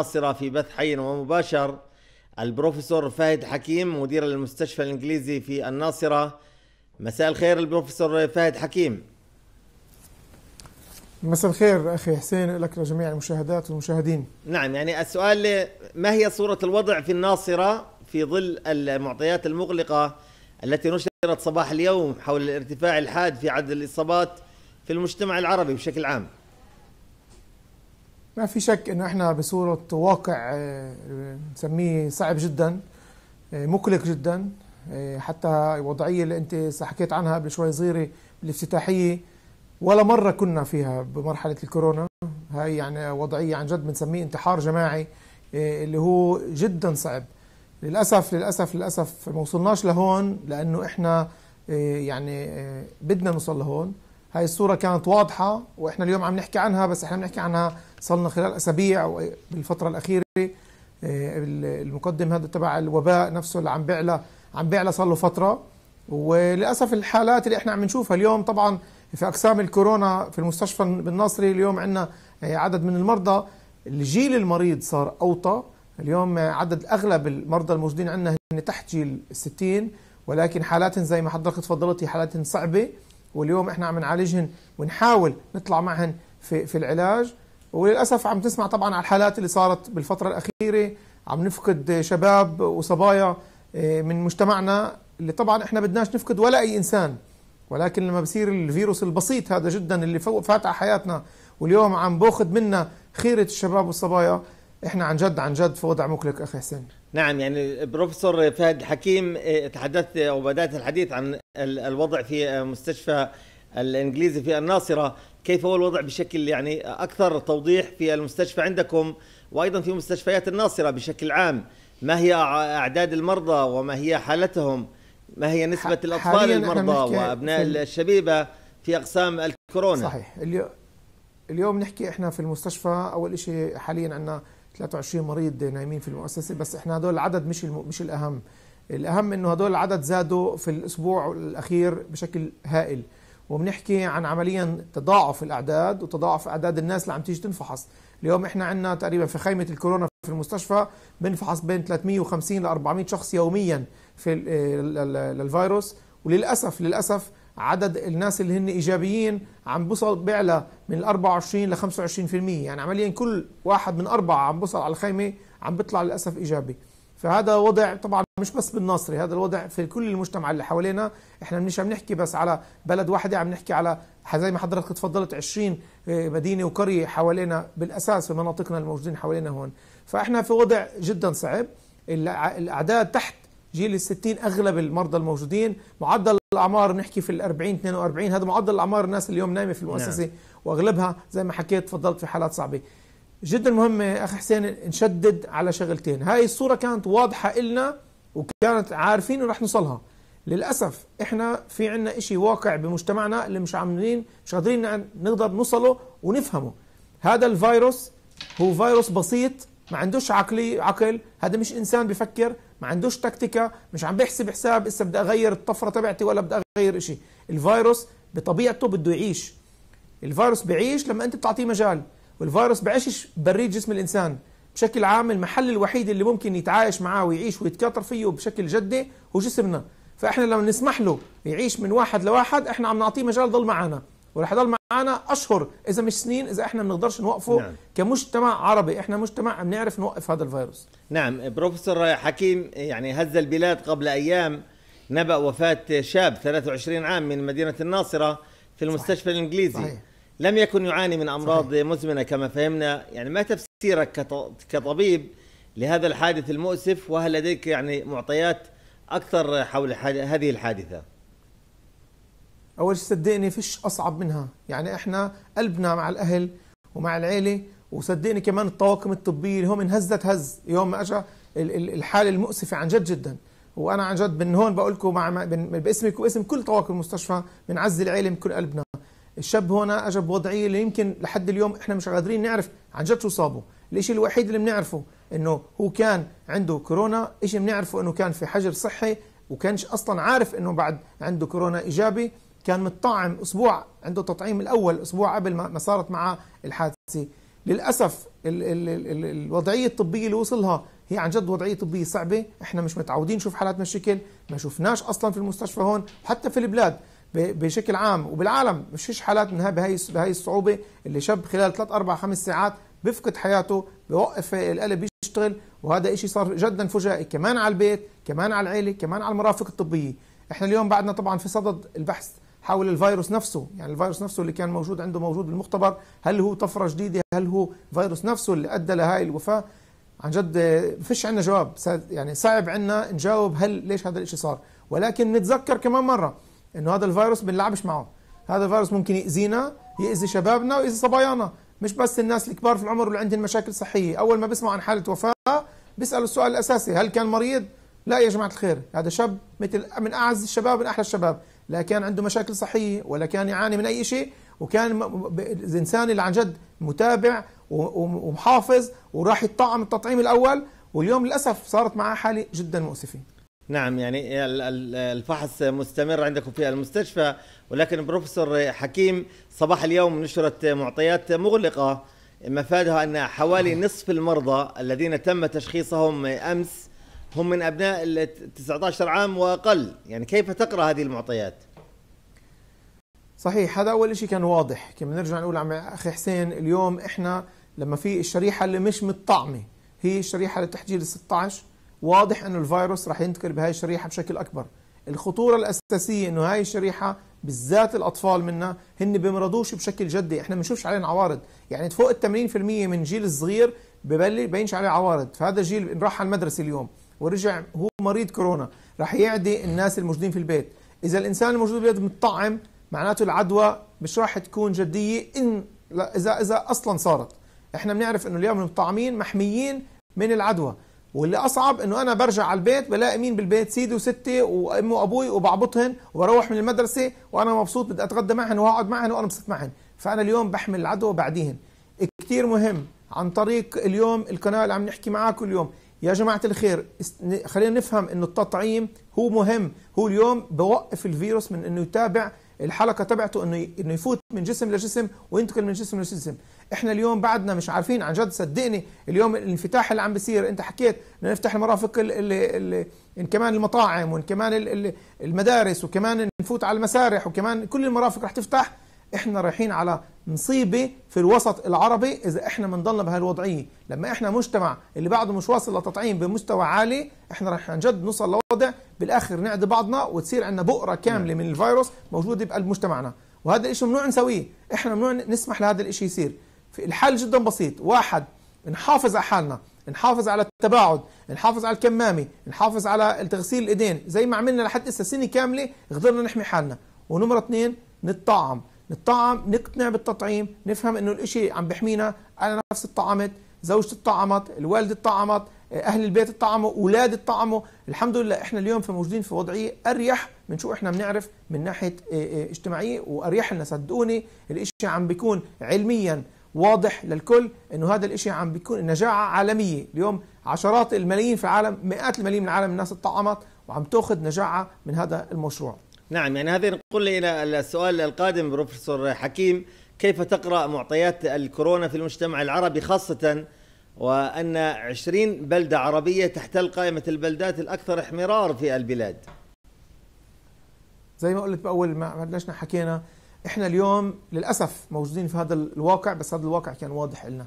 متقصرة في بث حي ومباشر البروفيسور فهد حكيم مدير المستشفى الإنجليزي في الناصرة مساء الخير البروفيسور فهد حكيم مساء الخير أخي حسين لك لجميع المشاهدات والمشاهدين نعم يعني السؤال ما هي صورة الوضع في الناصرة في ظل المعطيات المغلقة التي نشرت صباح اليوم حول الارتفاع الحاد في عدد الإصابات في المجتمع العربي بشكل عام ما في شك انه احنا بصوره واقع آه، نسميه صعب جدا آه، مقلق جدا آه، حتى الوضعيه اللي انت حكيت عنها قبل شوي صغيره الافتتاحيه ولا مره كنا فيها بمرحله الكورونا هاي يعني وضعيه عن جد بنسميه انتحار جماعي اللي هو جدا صعب للاسف للاسف للاسف ما وصلناش لهون لانه احنا يعني بدنا نوصل لهون هاي الصورة كانت واضحة وإحنا اليوم عم نحكي عنها بس إحنا بنحكي عنها صلنا خلال أسابيع أو بالفترة الأخيرة آه، المقدم هذا تبع الوباء نفسه اللي عم بيعلى عم بيعلى صار له فترة وللأسف الحالات اللي إحنا عم نشوفها اليوم طبعا في أقسام الكورونا في المستشفى بالناصري اليوم عندنا آه، عدد من المرضى الجيل المريض صار أوطى اليوم عدد أغلب المرضى الموجودين عندنا هن تحت جيل الستين ولكن حالات زي ما حضرتك تفضلتي حالات صعبة واليوم احنا عم نعالجهن ونحاول نطلع معهن في في العلاج وللاسف عم تسمع طبعا على الحالات اللي صارت بالفتره الاخيره عم نفقد شباب وصبايا آه، من مجتمعنا اللي طبعا احنا بدناش نفقد ولا اي انسان ولكن لما بصير الفيروس البسيط هذا جدا اللي فات على حياتنا واليوم عم باخذ منا خيره الشباب والصبايا احنا عن جد عن جد في وضع مقلق اخي حسين نعم يعني بروفيسور فهد الحكيم إيه، تحدثت او بدات الحديث عن الوضع في مستشفى الانجليزي في الناصره كيف هو الوضع بشكل يعني اكثر توضيح في المستشفى عندكم وايضا في مستشفيات الناصره بشكل عام ما هي اعداد المرضى وما هي حالتهم ما هي نسبه الاطفال المرضى وابناء الشبيبه في اقسام الكورونا صحيح اليوم نحكي احنا في المستشفى اول شيء حاليا عندنا 23 مريض نايمين في المؤسسه بس احنا هدول العدد مش الم... مش الاهم الاهم انه هدول العدد زادوا في الاسبوع الاخير بشكل هائل وبنحكي عن عمليا تضاعف الاعداد وتضاعف اعداد الناس اللي عم تيجي تنفحص اليوم احنا عندنا تقريبا في خيمه الكورونا في المستشفى بنفحص بين 350 ل 400 شخص يوميا في للفيروس وللاسف للاسف عدد الناس اللي هن ايجابيين عم بوصل بيعلى من ال 24 ل 25% يعني عمليا كل واحد من اربعه عم بوصل على الخيمه عم بيطلع للاسف ايجابي فهذا وضع طبعا مش بس بالناصري هذا الوضع في كل المجتمع اللي حوالينا احنا مش عم نحكي بس على بلد واحده عم نحكي على زي ما حضرتك تفضلت 20 آه، مدينه وقريه حوالينا بالاساس في مناطقنا الموجودين حوالينا هون فاحنا في وضع جدا صعب الاعداد تحت جيل الستين أغلب المرضى الموجودين معدل الأعمار نحكي في الأربعين 42 هذا معدل الأعمار الناس اليوم نايمة في المؤسسة نعم. وأغلبها زي ما حكيت تفضلت في حالات صعبة جدا مهم أخ حسين نشدد على شغلتين هاي الصورة كانت واضحة إلنا وكانت عارفين ورح نوصلها للأسف إحنا في عنا إشي واقع بمجتمعنا اللي مش عاملين مش قادرين نقدر نوصله ونفهمه هذا الفيروس هو فيروس بسيط ما عندوش عقلي عقل هذا مش إنسان بفكر ما عندوش تكتيكا مش عم بيحسب حساب اسا بدي اغير الطفره تبعتي ولا بدي اغير شيء الفيروس بطبيعته بده يعيش الفيروس بيعيش لما انت بتعطيه مجال والفيروس بيعيش بريد جسم الانسان بشكل عام المحل الوحيد اللي ممكن يتعايش معاه ويعيش ويتكاثر فيه بشكل جدي هو جسمنا فاحنا لما نسمح له يعيش من واحد لواحد احنا عم نعطيه مجال ضل معنا وراح يضل معانا اشهر اذا مش سنين اذا احنا ما بنقدرش نوقفه نعم. كمجتمع عربي احنا مجتمع بنعرف نوقف هذا الفيروس نعم بروفيسور حكيم يعني هز البلاد قبل ايام نبأ وفاة شاب 23 عام من مدينة الناصرة في المستشفى صحيح. الإنجليزي صحيح. لم يكن يعاني من أمراض صحيح. مزمنة كما فهمنا يعني ما تفسيرك كطبيب لهذا الحادث المؤسف وهل لديك يعني معطيات أكثر حول هذه الحادثة اول شيء صدقني فيش اصعب منها يعني احنا قلبنا مع الاهل ومع العيله وصدقني كمان الطواقم الطبيه اللي هم انهزت هز يوم ما اجى الحاله المؤسفه عن جد جدا وانا عن جد من هون بقول لكم مع باسمك واسم كل طواقم المستشفى بنعزي العيله من كل قلبنا الشاب هنا اجى بوضعيه اللي يمكن لحد اليوم احنا مش قادرين نعرف عن جد شو صابه الشيء الوحيد اللي بنعرفه انه هو كان عنده كورونا شيء بنعرفه انه كان في حجر صحي وكانش اصلا عارف انه بعد عنده كورونا ايجابي كان متطعم اسبوع عنده التطعيم الاول اسبوع قبل ما صارت معه الحادثه للاسف ال ال ال الوضعيه الطبيه اللي وصلها هي عن جد وضعيه طبيه صعبه احنا مش متعودين نشوف حالات من الشكل ما شفناش اصلا في المستشفى هون حتى في البلاد بشكل عام وبالعالم مش فيش حالات من بهي بهي الصعوبه اللي شاب خلال 3 4 5 ساعات بفقد حياته بوقف القلب يشتغل وهذا إشي صار جدا فجائي كمان على البيت كمان على العيله كمان على المرافق الطبيه احنا اليوم بعدنا طبعا في صدد البحث حول الفيروس نفسه يعني الفيروس نفسه اللي كان موجود عنده موجود بالمختبر هل هو طفره جديده هل هو فيروس نفسه اللي ادى لهاي الوفاه عن جد فيش عندنا جواب يعني صعب عندنا نجاوب هل ليش هذا الشيء صار ولكن نتذكر كمان مره انه هذا الفيروس بنلعبش معه هذا الفيروس ممكن ياذينا ياذي شبابنا ويأذي صبايانا مش بس الناس الكبار في العمر واللي عندهم مشاكل صحيه اول ما بيسمعوا عن حاله وفاه بيسالوا السؤال الاساسي هل كان مريض لا يا جماعة الخير هذا شاب مثل من أعز الشباب من أحلى الشباب لا كان عنده مشاكل صحية ولا كان يعاني من أي شيء وكان الإنسان اللي عن جد متابع ومحافظ وراح يطعم التطعيم الأول واليوم للأسف صارت معاه حالة جدا مؤسفة نعم يعني الفحص مستمر عندكم في المستشفى ولكن بروفيسور حكيم صباح اليوم نشرت معطيات مغلقة مفادها أن حوالي نصف المرضى الذين تم تشخيصهم أمس هم من ابناء ال 19 عام واقل يعني كيف تقرا هذه المعطيات صحيح هذا اول شيء كان واضح كنا نرجع نقول عم اخي حسين اليوم احنا لما في الشريحه اللي مش متطعمه هي الشريحه لتحجيل ال 16 واضح انه الفيروس راح ينتقل بهاي الشريحه بشكل اكبر الخطوره الاساسيه انه هاي الشريحه بالذات الاطفال منا هن بيمرضوش بشكل جدي احنا بنشوفش عليهم عوارض يعني فوق ال 80% من جيل الصغير بينش عليه عوارض فهذا جيل راح على المدرسه اليوم ورجع هو مريض كورونا رح يعدي الناس الموجودين في البيت اذا الانسان الموجود في البيت متطعم معناته العدوى مش راح تكون جديه ان لا اذا اذا اصلا صارت احنا بنعرف انه اليوم المتطعمين محميين من العدوى واللي اصعب انه انا برجع على البيت بلاقي مين بالبيت سيدي وستي وامي وابوي وبعبطهن وبروح من المدرسه وانا مبسوط بدي اتغدى معهن واقعد معهن وانا مبسوط معهن فانا اليوم بحمل العدوى بعديهن كثير مهم عن طريق اليوم القناه اللي عم نحكي معاكم اليوم يا جماعة الخير خلينا نفهم أن التطعيم هو مهم هو اليوم بوقف الفيروس من أنه يتابع الحلقة تبعته أنه أنه يفوت من جسم لجسم وينتقل من جسم لجسم احنا اليوم بعدنا مش عارفين عن جد صدقني اليوم الانفتاح اللي عم بيصير انت حكيت بدنا نفتح المرافق ال ال اللي إن كمان المطاعم وإن كمان المدارس وكمان نفوت على المسارح وكمان كل المرافق رح تفتح احنا رايحين على مصيبه في الوسط العربي اذا احنا بنضلنا بهالوضعيه لما احنا مجتمع اللي بعده مش واصل لتطعيم بمستوى عالي احنا رح نجد نوصل لوضع بالاخر نعدي بعضنا وتصير عندنا بؤره كامله من الفيروس موجوده بقلب مجتمعنا وهذا الشيء ممنوع نسويه احنا ممنوع نسمح لهذا الشيء يصير الحل جدا بسيط واحد نحافظ على حالنا نحافظ على التباعد نحافظ على الكمامه نحافظ على تغسيل الايدين زي ما عملنا لحد هسه سنه كامله قدرنا نحمي حالنا ونمره اثنين نتطعم نطعم نقتنع بالتطعيم نفهم انه الاشي عم بحمينا انا نفسي طعمت زوجتي طعمت الوالده طعمت اهل البيت طعموا اولاد طعموا الحمد لله احنا اليوم في موجودين في وضعيه اريح من شو احنا بنعرف من ناحيه آه، آه، اجتماعيه واريح لنا صدقوني الاشي عم بيكون علميا واضح للكل انه هذا الاشي عم بيكون نجاعه عالميه اليوم عشرات الملايين في العالم مئات الملايين من العالم الناس اتطعمت وعم تاخذ نجاعه من هذا المشروع نعم يعني هذا نقول الى السؤال القادم بروفيسور حكيم كيف تقرا معطيات الكورونا في المجتمع العربي خاصه وان 20 بلده عربيه تحتل قائمه البلدات الاكثر احمرار في البلاد زي ما قلت باول ما بلشنا حكينا احنا اليوم للاسف موجودين في هذا الواقع بس هذا الواقع كان واضح لنا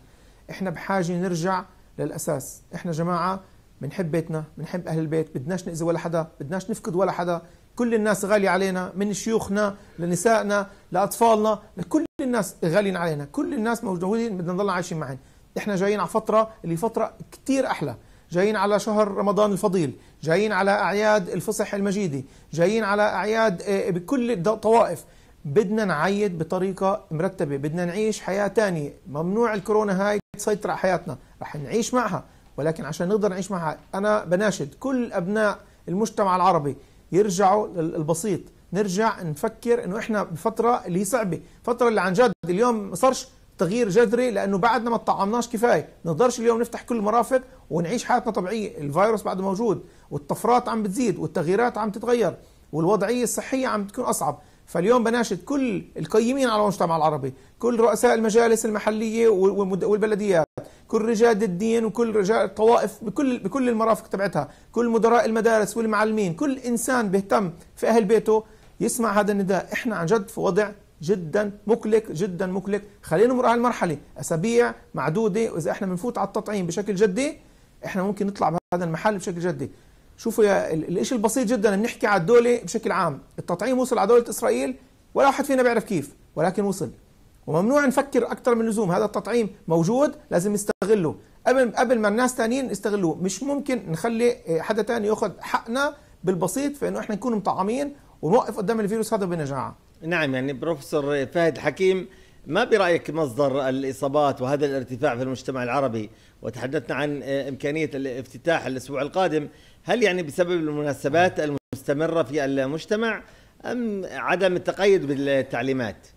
احنا بحاجه نرجع للاساس احنا جماعه بنحب بيتنا بنحب اهل البيت بدناش ناذي ولا حدا بدناش نفقد ولا حدا كل الناس غالي علينا من شيوخنا لنسائنا لأطفالنا لكل الناس غاليين علينا كل الناس موجودين بدنا نضل عايشين معهم احنا جايين على فترة اللي فترة كتير أحلى جايين على شهر رمضان الفضيل جايين على أعياد الفصح المجيدي جايين على أعياد آه، بكل الطوائف بدنا نعيد بطريقة مرتبة بدنا نعيش حياة تانية ممنوع الكورونا هاي تسيطر على حياتنا رح نعيش معها ولكن عشان نقدر نعيش معها أنا بناشد كل أبناء المجتمع العربي يرجعوا للبسيط نرجع نفكر انه احنا بفتره اللي هي صعبه فتره اللي عن جد اليوم ما صارش تغيير جذري لانه بعدنا ما طعمناش كفايه نقدرش اليوم نفتح كل المرافق ونعيش حياتنا طبيعيه الفيروس بعده موجود والطفرات عم بتزيد والتغييرات عم تتغير والوضعيه الصحيه عم تكون اصعب فاليوم بناشد كل القيمين على المجتمع العربي كل رؤساء المجالس المحليه والبلديات كل رجال الدين وكل رجال الطوائف بكل بكل المرافق تبعتها كل مدراء المدارس والمعلمين كل انسان بيهتم في اهل بيته يسمع هذا النداء احنا عن جد في وضع جدا مقلق جدا مقلق خلينا نمر على المرحله اسابيع معدوده واذا احنا بنفوت على التطعيم بشكل جدي احنا ممكن نطلع بهذا المحل بشكل جدي شوفوا يا الشيء البسيط جدا بنحكي على الدوله بشكل عام التطعيم وصل على دوله اسرائيل ولا واحد فينا بيعرف كيف ولكن وصل وممنوع نفكر اكثر من اللزوم هذا التطعيم موجود لازم نستغله قبل قبل ما الناس ثانيين يستغلوه مش ممكن نخلي آه، حدا ثاني ياخذ حقنا بالبسيط في انه احنا نكون مطعمين ونوقف قدام الفيروس هذا بنجاعه نعم يعني بروفيسور فهد حكيم ما برأيك مصدر الإصابات وهذا الارتفاع في المجتمع العربي وتحدثنا عن آه، إمكانية الافتتاح الأسبوع القادم هل يعني بسبب المناسبات المستمرة في المجتمع أم عدم التقيد بالتعليمات؟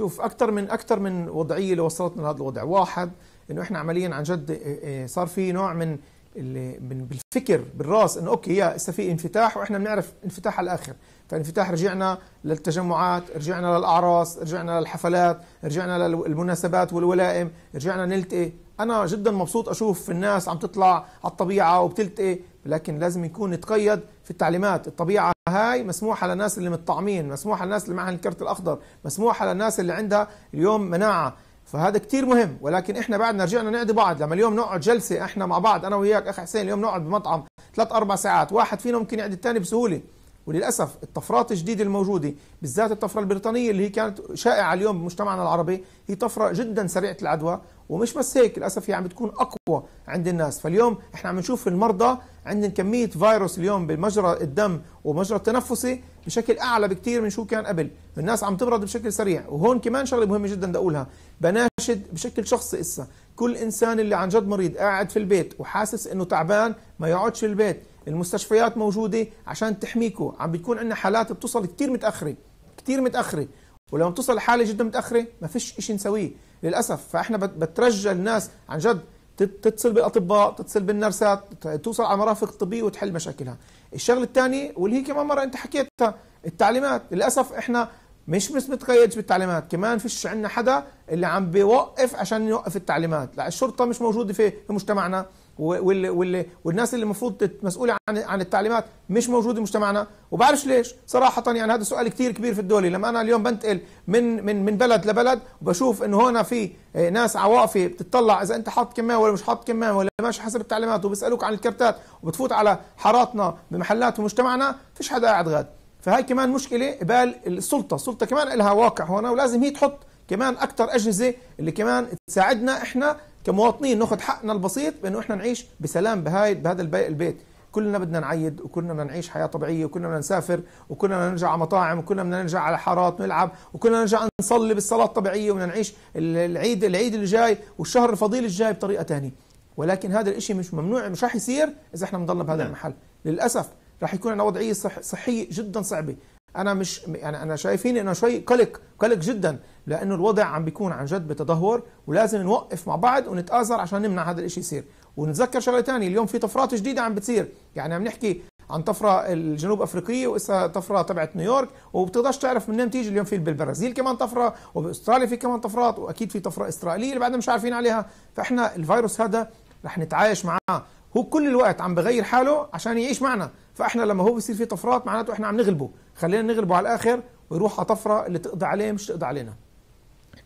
شوف اكثر من اكثر من وضعيه اللي وصلتنا لهذا الوضع واحد انه احنا عمليا عن جد إيه، إيه، صار في نوع من اللي بالفكر بالراس انه اوكي يا في انفتاح واحنا بنعرف انفتاح على الاخر فانفتاح رجعنا للتجمعات رجعنا للاعراس رجعنا للحفلات رجعنا للمناسبات والولائم رجعنا نلتقي انا جدا مبسوط اشوف الناس عم تطلع على الطبيعه وبتلتقي لكن لازم يكون يتقيد في التعليمات الطبيعه هاي مسموحه للناس اللي متطعمين مسموحه للناس اللي معها الكرت الاخضر مسموحه للناس اللي عندها اليوم مناعه فهذا كتير مهم ولكن احنا بعدنا رجعنا نعدي بعض لما اليوم نقعد جلسه احنا مع بعض انا وياك اخ حسين اليوم نقعد بمطعم ثلاث اربع ساعات واحد فينا ممكن يعدي الثاني بسهوله وللاسف الطفرات الجديده الموجوده بالذات الطفره البريطانيه اللي هي كانت شائعه اليوم بمجتمعنا العربي هي طفره جدا سريعه العدوى ومش بس هيك للاسف هي عم بتكون اقوى عند الناس فاليوم احنا عم نشوف المرضى عندنا كميه فيروس اليوم بالمجرى الدم ومجرى التنفسي بشكل اعلى بكثير من شو كان قبل الناس عم تمرض بشكل سريع وهون كمان شغله مهمه جدا بدي اقولها بناشد بشكل شخصي اسا كل انسان اللي عن جد مريض قاعد في البيت وحاسس انه تعبان ما يقعدش في البيت المستشفيات موجوده عشان تحميكوا عم بتكون عندنا حالات بتوصل كثير متاخره كثير متاخره ولما بتوصل حاله جدا متاخره ما فيش إشي نسويه للاسف فاحنا بترجى الناس عن جد تتصل بالاطباء تتصل بالنرسات توصل على المرافق الطبيه وتحل مشاكلها الشغله الثانيه واللي هي كمان مره انت حكيتها التعليمات للاسف احنا مش بس متقيدش بالتعليمات كمان فيش عندنا حدا اللي عم بيوقف عشان يوقف التعليمات لا الشرطه مش موجوده في مجتمعنا وال وال والناس اللي المفروض مسؤوله عن عن التعليمات مش موجوده بمجتمعنا، مجتمعنا وبعرفش ليش صراحه يعني هذا سؤال كثير كبير في الدوله لما انا اليوم بنتقل من من من بلد لبلد وبشوف انه هنا في آه، ناس عوافي بتطلع اذا انت حاط كمامه ولا مش حاط كمامه ولا ماشي حسب التعليمات وبيسالوك عن الكرتات وبتفوت على حاراتنا بمحلات ومجتمعنا فيش حدا قاعد غاد فهي كمان مشكله بال السلطه السلطه كمان لها واقع هنا ولازم هي تحط كمان اكثر اجهزه اللي كمان تساعدنا احنا كمواطنين ناخذ حقنا البسيط بانه احنا نعيش بسلام بهاي بهذا البيت كلنا بدنا نعيد وكلنا بدنا نعيش حياه طبيعيه وكلنا بدنا نسافر وكلنا بدنا نرجع على مطاعم وكلنا بدنا نرجع على حارات نلعب وكلنا نرجع نصلي بالصلاه الطبيعيه وبدنا نعيش العيد العيد اللي جاي والشهر الفضيل الجاي بطريقه ثانيه ولكن هذا الشيء مش ممنوع مش راح يصير اذا احنا بنضلنا بهذا نعم. المحل للاسف راح يكون عندنا وضعيه صح صحيه جدا صعبه انا مش يعني انا شايفين انه شوي قلق قلق جدا لانه الوضع عم بيكون عن جد بتدهور ولازم نوقف مع بعض ونتآزر عشان نمنع هذا الشيء يصير ونتذكر شغله ثانيه اليوم في طفرات جديده عم بتصير يعني عم نحكي عن طفره الجنوب افريقيه واسا طفره تبعت نيويورك وبتقدرش تعرف منين تيجي اليوم في بالبرازيل كمان طفره وباستراليا في كمان طفرات واكيد في طفره اسرائيليه اللي بعدنا مش عارفين عليها فاحنا الفيروس هذا رح نتعايش معاه هو كل الوقت عم بغير حاله عشان يعيش معنا فاحنا لما هو بيصير في طفرات معناته احنا عم نغلبه خلينا نغلبه على الاخر ويروح على طفره اللي تقضي عليه مش تقضي علينا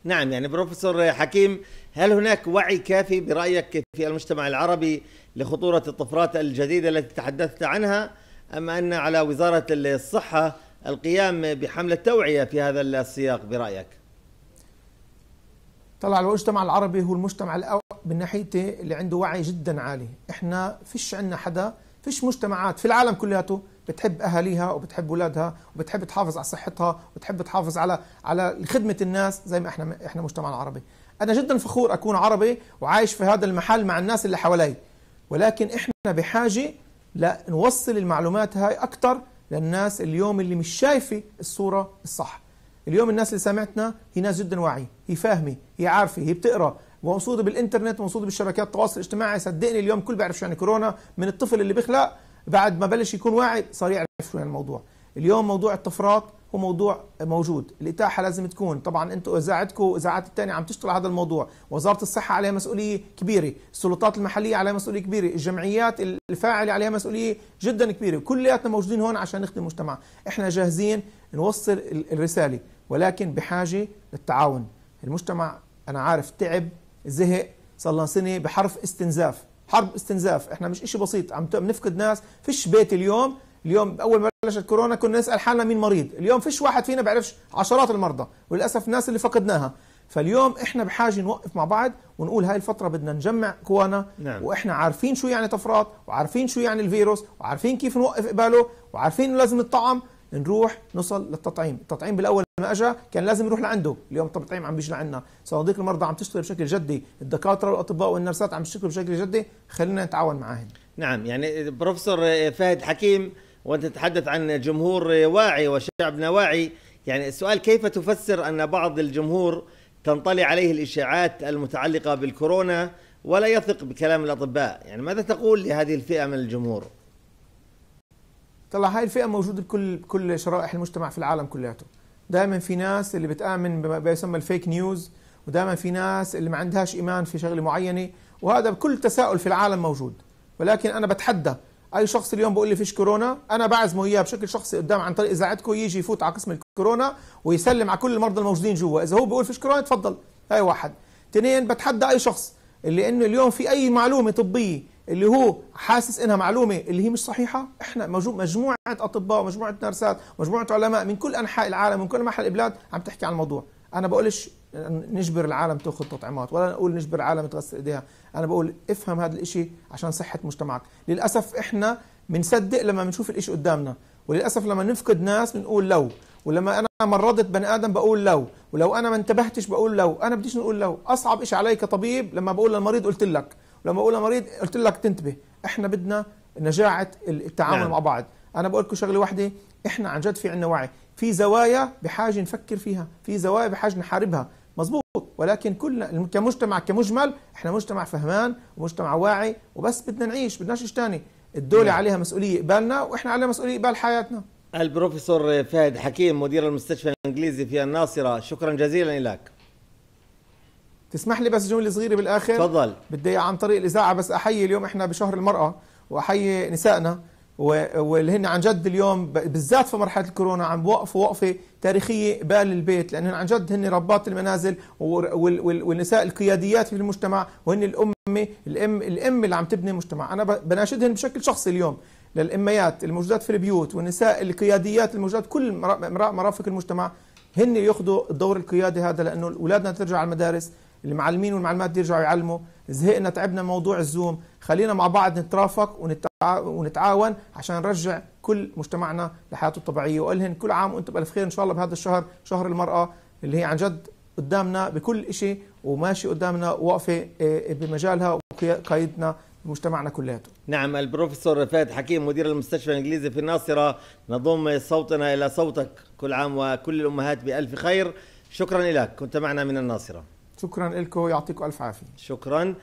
نعم يعني بروفيسور حكيم هل هناك وعي كافي برايك في المجتمع العربي لخطوره الطفرات الجديده التي تحدثت عنها ام ان على وزاره الصحه القيام بحمله توعيه في هذا السياق برايك طلع المجتمع العربي هو المجتمع الاول من ناحيتي اللي عنده وعي جدا عالي احنا فيش عندنا حدا فيش مجتمعات في العالم كلياته بتحب اهاليها وبتحب اولادها وبتحب تحافظ على صحتها وبتحب تحافظ على على خدمه الناس زي ما احنا احنا مجتمعنا عربي انا جدا فخور اكون عربي وعايش في هذا المحل مع الناس اللي حوالي ولكن احنا بحاجه لنوصل المعلومات هاي اكثر للناس اليوم اللي مش شايفه الصوره الصح اليوم الناس اللي سمعتنا هي ناس جدا واعيه هي فاهمه هي عارفه هي بتقرا موصوده بالانترنت موصوده بالشبكات التواصل الاجتماعي صدقني اليوم كل بيعرف شو يعني كورونا من الطفل اللي بيخلق بعد ما بلش يكون واعي صار يعرف شو يعني الموضوع اليوم موضوع الطفرات هو موضوع موجود الإتاحة لازم تكون طبعا أنتم إذاعتكم وإذاعات الثانية عم تشتغل على هذا الموضوع وزارة الصحة عليها مسؤولية كبيرة السلطات المحلية عليها مسؤولية كبيرة الجمعيات الفاعلة عليها مسؤولية جدا كبيرة كلياتنا موجودين هون عشان نخدم المجتمع إحنا جاهزين نوصل الرسالة ولكن بحاجة للتعاون المجتمع أنا عارف تعب زهق صار لنا سنة بحرف استنزاف حرب استنزاف احنا مش شيء بسيط عم بنفقد ناس فيش بيت اليوم اليوم اول ما بلشت كورونا كنا نسال حالنا مين مريض اليوم فيش واحد فينا بيعرفش عشرات المرضى وللاسف الناس اللي فقدناها فاليوم احنا بحاجه نوقف مع بعض ونقول هاي الفتره بدنا نجمع قوانا نعم. واحنا عارفين شو يعني طفرات وعارفين شو يعني الفيروس وعارفين كيف نوقف قباله وعارفين لازم الطعم نروح نوصل للتطعيم التطعيم بالاول لما اجى كان لازم نروح لعنده اليوم التطعيم عم بيجي لعنا صناديق المرضى عم تشتغل بشكل جدي الدكاتره والاطباء والنرسات عم يشتغلوا بشكل جدي خلينا نتعاون معاهم نعم يعني بروفيسور فهد حكيم وانت تتحدث عن جمهور واعي وشعبنا واعي يعني السؤال كيف تفسر ان بعض الجمهور تنطلي عليه الاشاعات المتعلقه بالكورونا ولا يثق بكلام الاطباء يعني ماذا تقول لهذه الفئه من الجمهور طلع هاي الفئه موجوده بكل بكل شرائح المجتمع في العالم كلياته دائما في ناس اللي بتامن بما يسمى الفيك نيوز ودائما في ناس اللي ما عندهاش ايمان في شغله معينه وهذا بكل تساؤل في العالم موجود ولكن انا بتحدى اي شخص اليوم بيقول لي فيش كورونا انا بعزمه اياه بشكل شخصي قدام عن طريق اذاعتكم يجي يفوت على قسم الكورونا ويسلم على كل المرضى الموجودين جوا اذا هو بيقول فيش كورونا تفضل هاي واحد اثنين بتحدى اي شخص اللي انه اليوم في اي معلومه طبيه اللي هو حاسس انها معلومه اللي هي مش صحيحه احنا مجموعه اطباء ومجموعه نرسات ومجموعه علماء من كل انحاء العالم ومن كل محل البلاد عم تحكي عن الموضوع انا بقولش نجبر العالم تاخذ تطعيمات ولا نقول نجبر العالم تغسل ايديها انا بقول افهم هذا الإشي عشان صحه مجتمعك للاسف احنا بنصدق لما بنشوف الإشي قدامنا وللاسف لما نفقد ناس بنقول لو ولما انا مرضت بني ادم بقول لو ولو انا ما انتبهتش بقول لو انا بديش نقول لو اصعب شيء علي كطبيب لما بقول للمريض قلت لك لما اقول مريض قلت لك تنتبه احنا بدنا نجاعه التعامل نعم. مع بعض انا بقول لكم شغله واحده احنا عن جد في عندنا وعي في زوايا بحاجه نفكر فيها في زوايا بحاجه نحاربها مزبوط ولكن كلنا كمجتمع كمجمل احنا مجتمع فهمان ومجتمع واعي وبس بدنا نعيش بدناش شيء ثاني الدولة نعم. عليها مسؤولية قبالنا وإحنا عليها مسؤولية قبال حياتنا البروفيسور فهد حكيم مدير المستشفى الإنجليزي في الناصرة شكرا جزيلا لك تسمح لي بس جمله صغيره بالاخر تفضل بدي عن طريق الاذاعه بس احيي اليوم احنا بشهر المراه واحيي نسائنا واللي هن عن جد اليوم بالذات في مرحله الكورونا عم بوقفوا وقفه تاريخيه بال البيت لانهم عن جد هن ربات المنازل والنساء القياديات في المجتمع وهن الام الام الام اللي عم تبني المجتمع انا بناشدهن بشكل شخصي اليوم للاميات الموجودات في البيوت والنساء القياديات الموجودات كل مرافق المجتمع هن ياخذوا الدور القيادي هذا لانه اولادنا ترجع على المدارس المعلمين والمعلمات بده يرجعوا يعلموا زهقنا تعبنا موضوع الزوم خلينا مع بعض نترافق ونتعاون عشان نرجع كل مجتمعنا لحياته الطبيعيه والهن كل عام وانتم بالف خير ان شاء الله بهذا الشهر شهر المراه اللي هي عن جد قدامنا بكل شيء وماشي قدامنا واقفه آه، بمجالها وقايدنا مجتمعنا كلياته نعم البروفيسور فهد حكيم مدير المستشفى الانجليزي في الناصره نضم صوتنا الى صوتك كل عام وكل الامهات بالف خير شكرا لك كنت معنا من الناصره شكرا لكم يعطيكم الف عافيه شكرا